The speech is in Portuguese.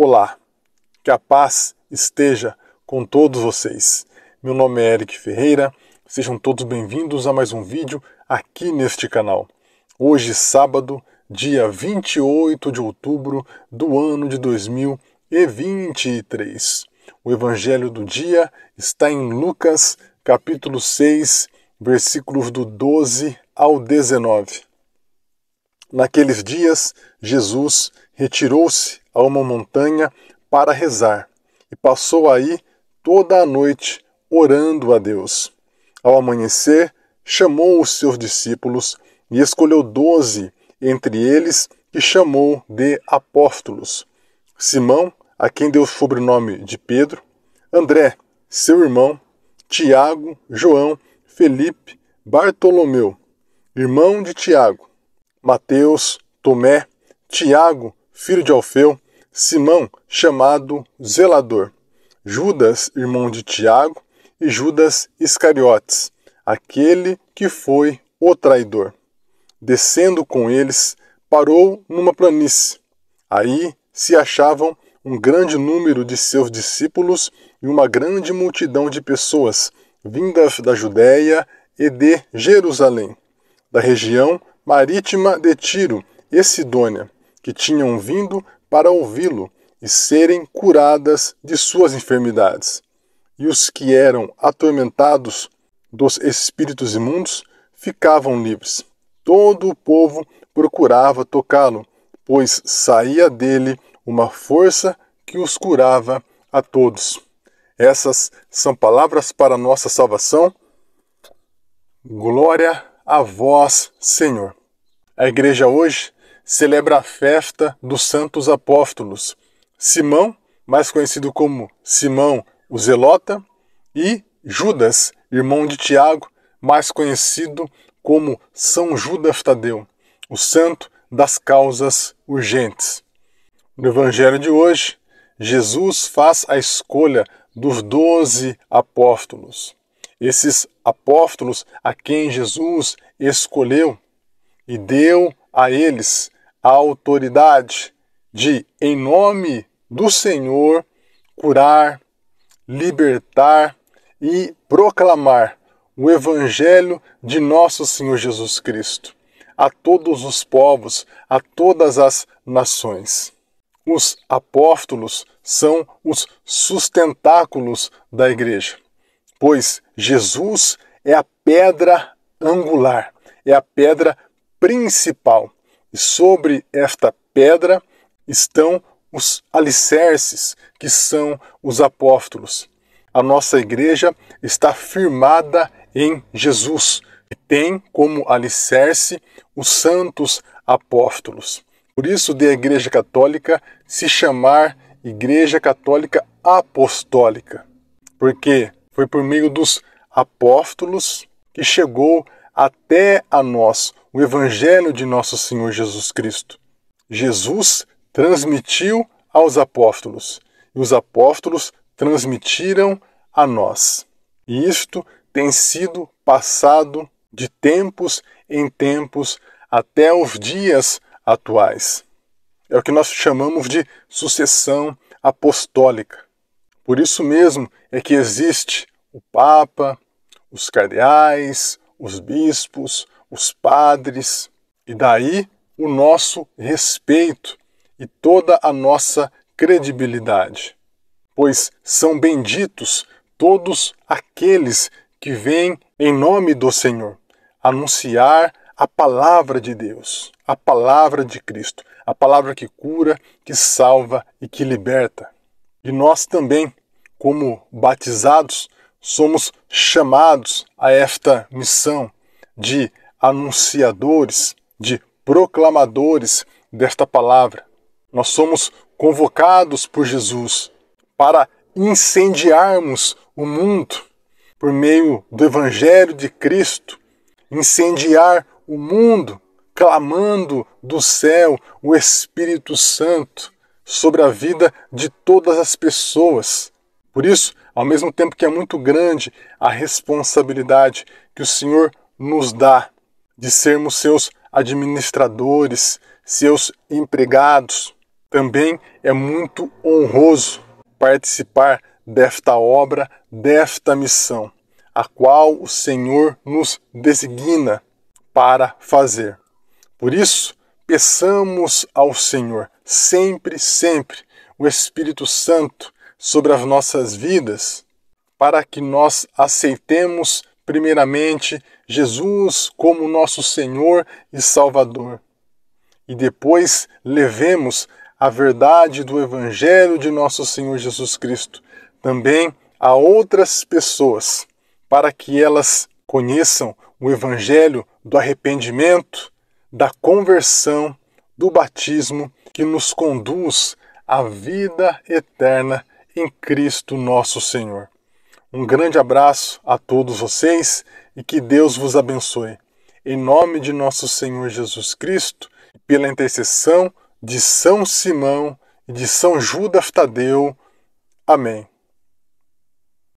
Olá, que a paz esteja com todos vocês. Meu nome é Eric Ferreira, sejam todos bem-vindos a mais um vídeo aqui neste canal. Hoje, sábado, dia 28 de outubro do ano de 2023. O evangelho do dia está em Lucas, capítulo 6, versículos do 12 ao 19. Naqueles dias, Jesus retirou-se a uma montanha para rezar e passou aí toda a noite orando a Deus. Ao amanhecer, chamou os seus discípulos e escolheu doze, entre eles que chamou de apóstolos: Simão, a quem deu o sobrenome de Pedro, André, seu irmão, Tiago, João, Felipe, Bartolomeu, irmão de Tiago, Mateus, Tomé, Tiago, filho de Alfeu, Simão, chamado Zelador, Judas, irmão de Tiago, e Judas Iscariotes, aquele que foi o traidor. Descendo com eles, parou numa planície. Aí se achavam um grande número de seus discípulos e uma grande multidão de pessoas, vindas da Judéia e de Jerusalém, da região marítima de Tiro e Sidônia, que tinham vindo para ouvi-lo e serem curadas de suas enfermidades. E os que eram atormentados dos espíritos imundos ficavam livres. Todo o povo procurava tocá-lo, pois saía dele uma força que os curava a todos. Essas são palavras para nossa salvação. Glória a vós, Senhor. A igreja hoje celebra a festa dos santos apóstolos Simão, mais conhecido como Simão o Zelota, e Judas, irmão de Tiago, mais conhecido como São Judas Tadeu, o santo das causas urgentes. No Evangelho de hoje, Jesus faz a escolha dos doze apóstolos. Esses apóstolos a quem Jesus escolheu e deu a eles a autoridade de, em nome do Senhor, curar, libertar e proclamar o Evangelho de nosso Senhor Jesus Cristo a todos os povos, a todas as nações. Os apóstolos são os sustentáculos da igreja, pois Jesus é a pedra angular, é a pedra principal e sobre esta pedra estão os alicerces, que são os apóstolos. A nossa igreja está firmada em Jesus, que tem como alicerce os santos apóstolos. Por isso, de a Igreja Católica se chamar Igreja Católica Apostólica, porque foi por meio dos apóstolos que chegou até a nós o Evangelho de nosso Senhor Jesus Cristo. Jesus transmitiu aos apóstolos e os apóstolos transmitiram a nós. E isto tem sido passado de tempos em tempos até os dias atuais. É o que nós chamamos de sucessão apostólica. Por isso mesmo é que existe o Papa, os cardeais, os bispos, os padres, e daí o nosso respeito e toda a nossa credibilidade. Pois são benditos todos aqueles que vêm em nome do Senhor anunciar a palavra de Deus, a palavra de Cristo, a palavra que cura, que salva e que liberta. E nós também, como batizados, somos chamados a esta missão de anunciadores, de proclamadores desta palavra. Nós somos convocados por Jesus para incendiarmos o mundo por meio do Evangelho de Cristo, incendiar o mundo, clamando do céu o Espírito Santo sobre a vida de todas as pessoas. Por isso, ao mesmo tempo que é muito grande a responsabilidade que o Senhor nos dá de sermos seus administradores, seus empregados, também é muito honroso participar desta obra, desta missão, a qual o Senhor nos designa para fazer. Por isso, peçamos ao Senhor sempre, sempre, o Espírito Santo sobre as nossas vidas, para que nós aceitemos, primeiramente, Jesus como nosso Senhor e Salvador, e depois levemos a verdade do Evangelho de nosso Senhor Jesus Cristo também a outras pessoas, para que elas conheçam o Evangelho do arrependimento, da conversão, do batismo que nos conduz à vida eterna em Cristo nosso Senhor. Um grande abraço a todos vocês e que Deus vos abençoe. Em nome de nosso Senhor Jesus Cristo, pela intercessão de São Simão e de São Judas Tadeu. Amém.